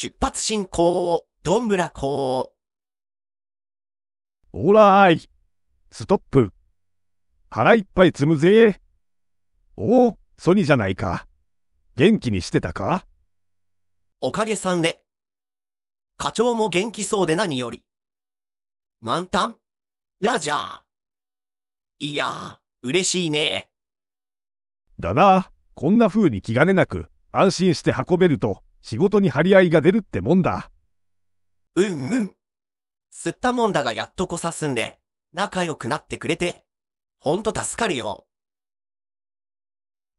出発進行、どんぶらこオーライストップ腹いっぱい積むぜおお、ソニじゃないか。元気にしてたかおかげさんで。課長も元気そうで何より。満タンラジャー。いやー、嬉しいね。だな、こんな風に気兼ねなく、安心して運べると、仕事に張り合いが出るってもんだ。うんうん。吸ったもんだがやっとこさすんで、仲良くなってくれて、ほんと助かるよ。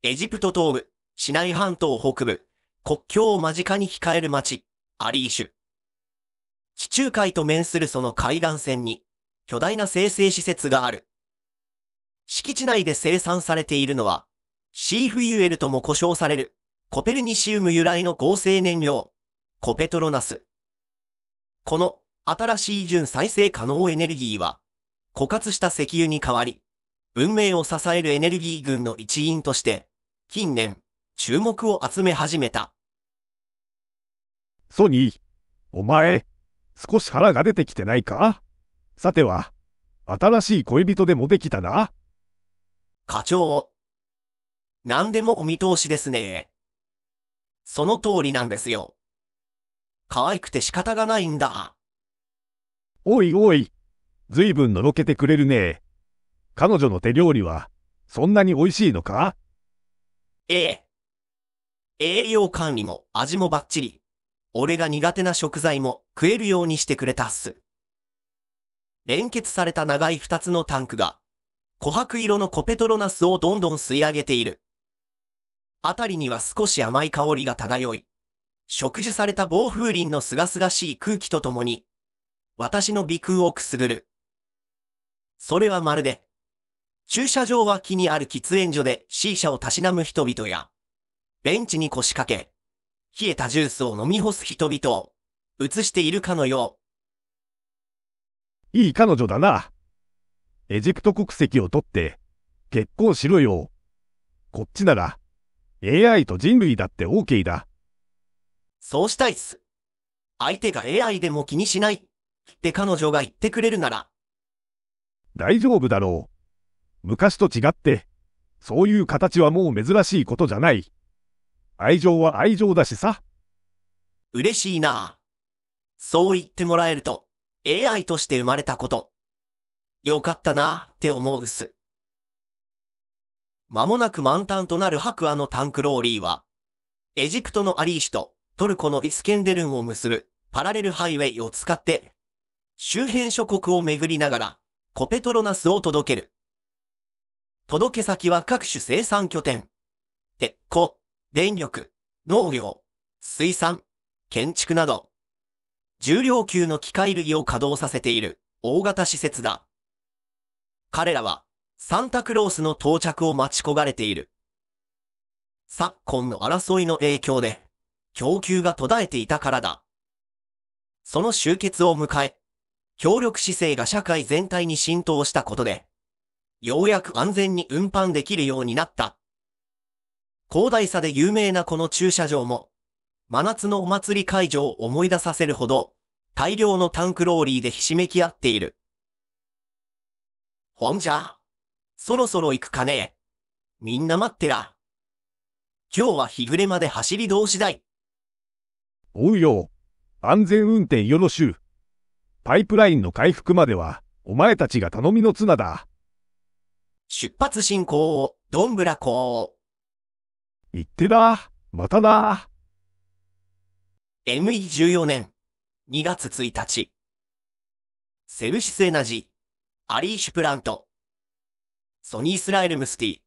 エジプト東部、市内半島北部、国境を間近に控える町、アリーシュ。地中海と面するその海岸線に、巨大な生成施設がある。敷地内で生産されているのは、シーフユエルとも呼称される、コペルニシウム由来の合成燃料、コペトロナス。この新しい純再生可能エネルギーは、枯渇した石油に代わり、文明を支えるエネルギー群の一員として、近年、注目を集め始めた。ソニー、お前、少し腹が出てきてないかさては、新しい恋人でもできたな課長、何でもお見通しですね。その通りなんですよ。可愛くて仕方がないんだ。おいおい、ずいぶんのろけてくれるね。彼女の手料理は、そんなに美味しいのかええ。栄養管理も味もバッチリ。俺が苦手な食材も食えるようにしてくれたっす。連結された長い二つのタンクが、琥珀色のコペトロナスをどんどん吸い上げている。あたりには少し甘い香りが漂い、植樹された防風林のすがすがしい空気とともに、私の鼻腔をくすぐる。それはまるで、駐車場脇にある喫煙所で C 社をたしなむ人々や、ベンチに腰掛け、冷えたジュースを飲み干す人々を映しているかのよう。いい彼女だな。エジプト国籍を取って結婚しろよ。こっちなら AI と人類だって OK だ。そうしたいっす。相手が AI でも気にしない。って彼女が言ってくれるなら。大丈夫だろう。昔と違って、そういう形はもう珍しいことじゃない。愛情は愛情だしさ。嬉しいなそう言ってもらえると、AI として生まれたこと。よかったなって思うっす。間もなく満タンとなる白亜のタンクローリーは、エジプトのアリーシとトルコのイスケンデルンを結ぶパラレルハイウェイを使って、周辺諸国を巡りながら、コペトロナスを届ける。届け先は各種生産拠点。鉄鋼、電力、農業、水産、建築など、重量級の機械類を稼働させている大型施設だ。彼らはサンタクロースの到着を待ち焦がれている。昨今の争いの影響で、供給が途絶えていたからだ。その終結を迎え、協力姿勢が社会全体に浸透したことで、ようやく安全に運搬できるようになった。広大さで有名なこの駐車場も、真夏のお祭り会場を思い出させるほど、大量のタンクローリーでひしめき合っている。ほんじゃ。そろそろ行くかねみんな待ってら。今日は日暮れまで走り通しだい。おうよ。安全運転よろしゅう。パイプラインの回復までは、お前たちが頼みの綱だ。出発進行を、どんぶらこう。行ってだ、まただ。ME14 年、2月1日。セルシスエナジー、アリーシュプラント。ソニー・イスラエル・ムスティ。